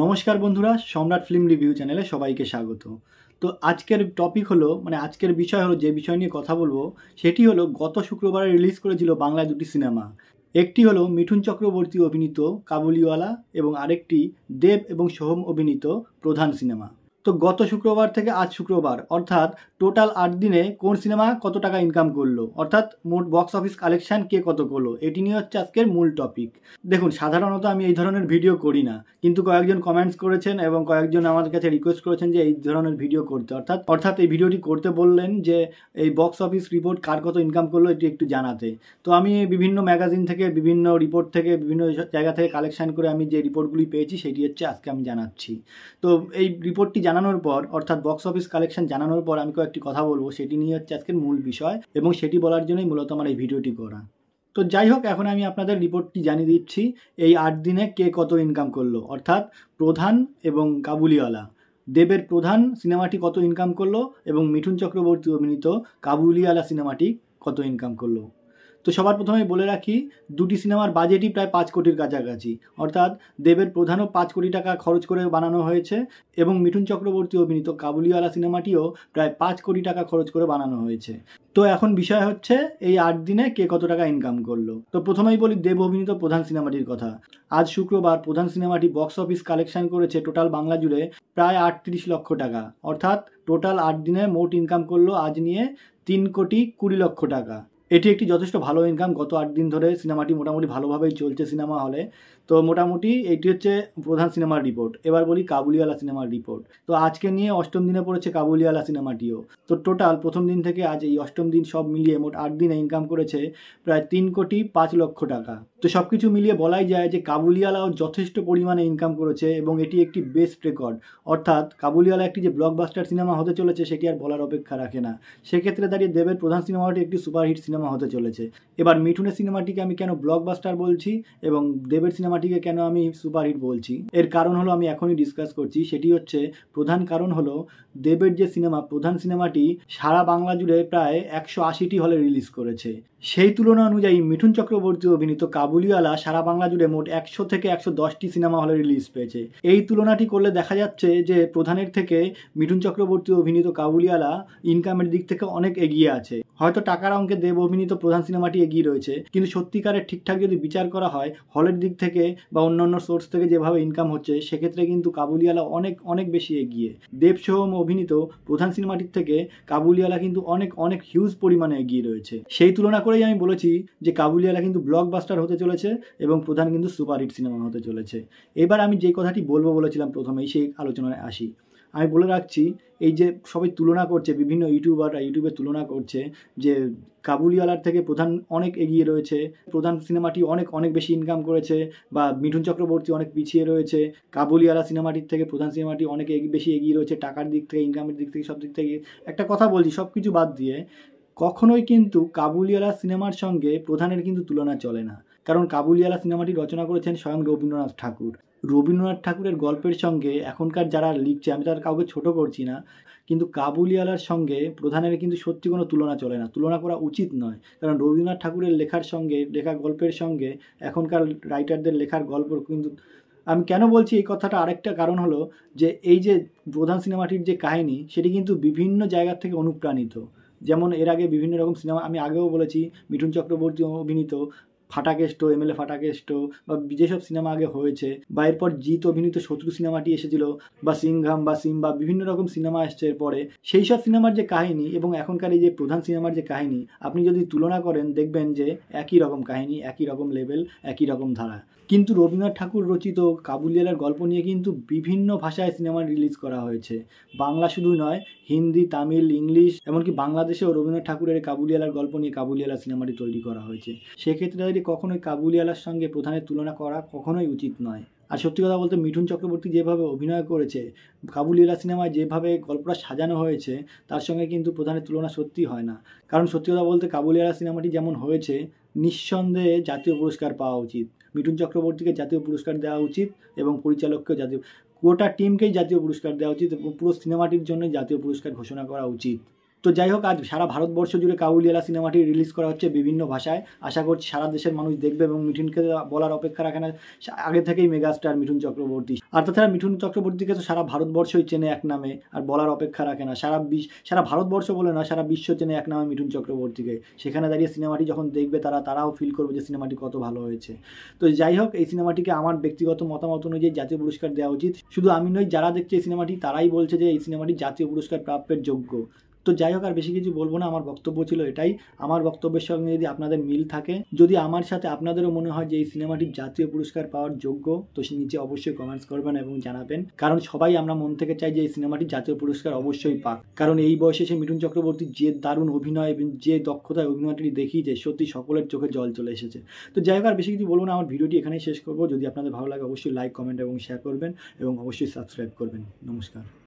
নমস্কার বন্ধুরা সম্রাট ফিল্ম রিভিউ চ্যানেলে সবাইকে স্বাগত তো আজকের টপিক হলো মানে আজকের বিষয় হলো যে বিষয় নিয়ে কথা বলবো সেটি হলো গত শুক্রবারে রিলিজ করেছিল বাংলা দুটি সিনেমা একটি হলো মিঠুন চক্রবর্তী অভিনীত কাবুলিওয়ালা এবং আরেকটি দেব এবং সোহম অভিনীত প্রধান সিনেমা তো গত শুক্রবার থেকে আজ শুক্রবার অর্থাৎ টোটাল আট দিনে কোন সিনেমা কত টাকা ইনকাম করলো অর্থাৎ মোট বক্স অফিস কালেকশন কে কত করলো এটি নিয়ে হচ্ছে আজকের মূল টপিক দেখুন সাধারণত আমি এই ধরনের ভিডিও করি না কিন্তু কয়েকজন কমেন্টস করেছেন এবং কয়েকজন আমার কাছে রিকোয়েস্ট করেছেন যে এই ধরনের ভিডিও করতে অর্থাৎ অর্থাৎ এই ভিডিওটি করতে বললেন যে এই বক্স অফিস রিপোর্ট কার কত ইনকাম করলো এটি একটু জানাতে তো আমি বিভিন্ন ম্যাগাজিন থেকে বিভিন্ন রিপোর্ট থেকে বিভিন্ন জায়গা থেকে কালেকশন করে আমি যে রিপোর্টগুলি পেয়েছি সেটি হচ্ছে আজকে আমি জানাচ্ছি তো এই রিপোর্টটি জানা জানানোর পর অর্থাৎ বক্স অফিস কালেকশন জানানোর পর আমি কয়েকটি কথা বলবো সেটি নিয়ে হচ্ছে আজকের মূল বিষয় এবং সেটি বলার জন্যই মূলত আমার এই ভিডিওটি করা তো যাই হোক এখন আমি আপনাদের রিপোর্টটি জানিয়ে দিচ্ছি এই আট দিনে কে কত ইনকাম করলো অর্থাৎ প্রধান এবং কাবুলিওয়ালা দেবের প্রধান সিনেমাটি কত ইনকাম করলো এবং মিঠুন চক্রবর্তী অভিনীত কাবুলিওয়ালা সিনেমাটি কত ইনকাম করলো তো সবার প্রথমে বলে রাখি দুটি সিনেমার বাজেটই প্রায় পাঁচ কোটির কাছাকাছি অর্থাৎ দেবের প্রধানও পাঁচ কোটি টাকা খরচ করে বানানো হয়েছে এবং মিঠুন চক্রবর্তী অভিনীত কাবুলিওয়ালা সিনেমাটিও প্রায় পাঁচ কোটি টাকা খরচ করে বানানো হয়েছে তো এখন বিষয় হচ্ছে এই আট দিনে কে কত টাকা ইনকাম করলো তো প্রথমেই বলি দেব অভিনীত প্রধান সিনেমাটির কথা আজ শুক্রবার প্রধান সিনেমাটি বক্স অফিস কালেকশন করেছে টোটাল বাংলা জুড়ে প্রায় আটত্রিশ লক্ষ টাকা অর্থাৎ টোটাল আট দিনে মোট ইনকাম করলো আজ নিয়ে তিন কোটি কুড়ি লক্ষ টাকা এটি একটি যথেষ্ট ভালো ইনকাম গত আট দিন ধরে সিনেমাটি মোটামুটি ভালোভাবেই চলছে সিনেমা হলে তো মোটামুটি এটি হচ্ছে প্রধান সিনেমার রিপোর্ট এবার বলি কাবুলিওয়ালা সিনেমার রিপোর্ট তো আজকে নিয়ে অষ্টম দিনে পড়েছে কাবুলিওয়ালা সিনেমাটিও তো টোটাল প্রথম দিন থেকে আজ এই অষ্টম দিন সব মিলিয়ে মোট আট দিনে ইনকাম করেছে প্রায় তিন কোটি পাঁচ লক্ষ টাকা তো সব কিছু মিলিয়ে বলাই যায় যে কাবুলিওয়ালাও যথেষ্ট পরিমাণে ইনকাম করেছে এবং এটি একটি বেস্ট রেকর্ড অর্থাৎ কাবুলিওয়ালা একটি যে ব্লকবাস্টার সিনেমা হতে চলেছে সেটি আর বলার অপেক্ষা রাখে না সেক্ষেত্রে দাঁড়িয়ে দেবের প্রধান সিনেমাটি একটি সুপারহিট সিনেমা হতে চলেছে এবার মিঠুনের সিনেমাটিকে আমি কেন ব্লকবাস্টার বলছি এবং দেবের সিনেমাটিকে কেন আমি সুপারহিট বলছি এর কারণ হলো আমি এখনই ডিসকাস করছি সেটি হচ্ছে প্রধান কারণ হলো দেবের যে সিনেমা প্রধান সিনেমাটি সারা বাংলা জুড়ে প্রায় একশো আশিটি হলে রিলিজ করেছে সেই তুলনা অনুযায়ী মিঠুন চক্রবর্তী অভিনীত কাবু কাবুলিওয়ালা সারা বাংলা জুড়ে মোট একশো থেকে একশো দশটি সিনেমা হলে রিলিজ পেয়েছে এই তুলনাটি করলে দেখা যাচ্ছে যে প্রধানের থেকে মিঠুন চক্রবর্তী অভিনীত কাবুলিওয়ালা ইনকামের দিক থেকে অনেক এগিয়ে আছে হয়তো টাকার অঙ্কে দেব অভিনীত প্রধান সিনেমাটি এগিয়ে রয়েছে কিন্তু সত্যিকারের ঠিকঠাক যদি বিচার করা হয় হলের দিক থেকে বা অন্যান্য সোর্স থেকে যেভাবে ইনকাম হচ্ছে সেক্ষেত্রে কিন্তু কাবুলিওয়ালা অনেক অনেক বেশি এগিয়ে দেব সোহম অভিনীত প্রধান সিনেমাটির থেকে কাবুলিওয়ালা কিন্তু অনেক অনেক হিউজ পরিমাণে এগিয়ে রয়েছে সেই তুলনা করেই আমি বলেছি যে কাবুলিওয়ালা কিন্তু ব্লকবাস্টার হতে চলেছে এবং প্রধান কিন্তু সুপারহিট সিনেমা হতে চলেছে এবার আমি যে কথাটি বলবো বলেছিলাম প্রথমেই সেই আলোচনায় আসি আমি বলে রাখছি এই যে সবাই তুলনা করছে বিভিন্ন ইউটিউবাররা ইউটিউবে তুলনা করছে যে কাবুলিওয়ালার থেকে প্রধান অনেক এগিয়ে রয়েছে প্রধান সিনেমাটি অনেক অনেক বেশি ইনকাম করেছে বা মিঠুন চক্রবর্তী অনেক পিছিয়ে রয়েছে কাবুলিওয়ালা সিনেমাটির থেকে প্রধান সিনেমাটি অনেক বেশি এগিয়ে রয়েছে টাকার দিক থেকে ইনকামের দিক থেকে সব দিক থেকে একটা কথা বলছি সব কিছু বাদ দিয়ে কখনোই কিন্তু কাবুলিওয়ালা সিনেমার সঙ্গে প্রধানের কিন্তু তুলনা চলে না কারণ কাবুলিওয়ালা সিনেমাটি রচনা করেছেন স্বয়ং রবীন্দ্রনাথ ঠাকুর রবীন্দ্রনাথ ঠাকুরের গল্পের সঙ্গে এখনকার যারা লিখছে আমি তার কাউকে ছোট করছি না কিন্তু কাবুলিয়ালার সঙ্গে প্রধানের কিন্তু সত্যি কোনো তুলনা চলে না তুলনা করা উচিত নয় কারণ রবীন্দ্রনাথ ঠাকুরের লেখার সঙ্গে লেখা গল্পের সঙ্গে এখনকার রাইটারদের লেখার গল্প কিন্তু আমি কেন বলছি এই কথাটা আরেকটা কারণ হলো যে এই যে প্রধান সিনেমাটির যে কাহিনী সেটি কিন্তু বিভিন্ন জায়গা থেকে অনুপ্রাণিত যেমন এর আগে বিভিন্ন রকম সিনেমা আমি আগেও বলেছি মিঠুন চক্রবর্তী অভিনীত ফাটাকেষ্ট এম এল এ ফাটাকেষ্ট বা যেসব সিনেমা আগে হয়েছে বা এরপর জিৎ অভিনীত শত্রু সিনেমাটি এসেছিল বা সিংঘাম বা সিম্বা বিভিন্ন রকম সিনেমা এসছে এরপরে সেই সব সিনেমার যে কাহিনী এবং এখনকার এই যে প্রধান সিনেমার যে কাহিনী আপনি যদি তুলনা করেন দেখবেন যে একই রকম কাহিনী একই রকম লেভেল একই রকম ধারা কিন্তু রবীন্দ্রনাথ ঠাকুর রচিত কাবুলিয়ালার গল্প নিয়ে কিন্তু বিভিন্ন ভাষায় সিনেমা রিলিজ করা হয়েছে বাংলা শুধু নয় হিন্দি তামিল ইংলিশ এমনকি বাংলাদেশেও রবীন্দ্রনাথ ঠাকুরের কাবুলিয়ালার গল্প নিয়ে কাবুলিয়ালা সিনেমাটি তৈরি করা হয়েছে সেক্ষেত্রে যে কখনোই কাবুলিওয়ালার সঙ্গে প্রধানের তুলনা করা কখনোই উচিত নয় আর সত্যি কথা বলতে মিঠুন চক্রবর্তী যেভাবে অভিনয় করেছে কাবুলিওয়ালা সিনেমায় যেভাবে গল্পটা সাজানো হয়েছে তার সঙ্গে কিন্তু প্রধানের তুলনা সত্যি হয় না কারণ সত্যি কথা বলতে কাবুলিওয়ালা সিনেমাটি যেমন হয়েছে নিঃসন্দেহে জাতীয় পুরস্কার পাওয়া উচিত মিঠুন চক্রবর্তীকে জাতীয় পুরস্কার দেওয়া উচিত এবং পরিচালককেও জাতীয় গোটা টিমকেই জাতীয় পুরস্কার দেওয়া উচিত এবং পুরো সিনেমাটির জন্য জাতীয় পুরস্কার ঘোষণা করা উচিত তো যাই হোক আজ সারা ভারতবর্ষ জুড়ে কাউলিয়ালা সিনেমাটি রিলিজ করা হচ্ছে বিভিন্ন ভাষায় আশা করছি সারা দেশের মানুষ দেখবে এবং মিঠুনকে বলার অপেক্ষা রাখে না আগে থেকেই মেগাস্টার মিঠুন চক্রবর্তী আর তাছাড়া মিঠুন চক্রবর্তীকে তো সারা ভারতবর্ষই চেনে এক নামে আর বলার অপেক্ষা রাখে না সারা বিশ্ব সারা ভারতবর্ষ বলে না সারা বিশ্ব চেনে এক নামে মিঠুন চক্রবর্তীকে সেখানে দাঁড়িয়ে সিনেমাটি যখন দেখবে তারা তারাও ফিল করবে যে সিনেমাটি কত ভালো হয়েছে তো যাই হোক এই সিনেমাটিকে আমার ব্যক্তিগত মতামত অনুযায়ী জাতীয় পুরস্কার দেওয়া উচিত শুধু আমি নই যারা দেখছে এই সিনেমাটি তারাই বলছে যে এই সিনেমাটি জাতীয় পুরস্কার প্রাপ্যের যোগ্য তো যাই হোক আর বেশি কিছু বলবো না আমার বক্তব্য ছিল এটাই আমার বক্তব্যের সঙ্গে যদি আপনাদের মিল থাকে যদি আমার সাথে আপনাদেরও মনে হয় যে এই সিনেমাটি জাতীয় পুরস্কার পাওয়ার যোগ্য তো সে নিচে অবশ্যই কমেন্টস করবেন এবং জানাবেন কারণ সবাই আমরা মন থেকে চাই যে এই সিনেমাটি জাতীয় পুরস্কার অবশ্যই পাক কারণ এই বয়সে সে মিঠুন চক্রবর্তী যে দারুণ অভিনয় এবং যে দক্ষতায় অভিনয়টি দেখিয়েছে সত্যি সকলের চোখে জল চলে এসেছে তো যাই হোক আর বেশি কিছু বলবো না আমার ভিডিওটি এখানেই শেষ করবো যদি আপনাদের ভালো লাগে অবশ্যই লাইক কমেন্ট এবং শেয়ার করবেন এবং অবশ্যই সাবস্ক্রাইব করবেন নমস্কার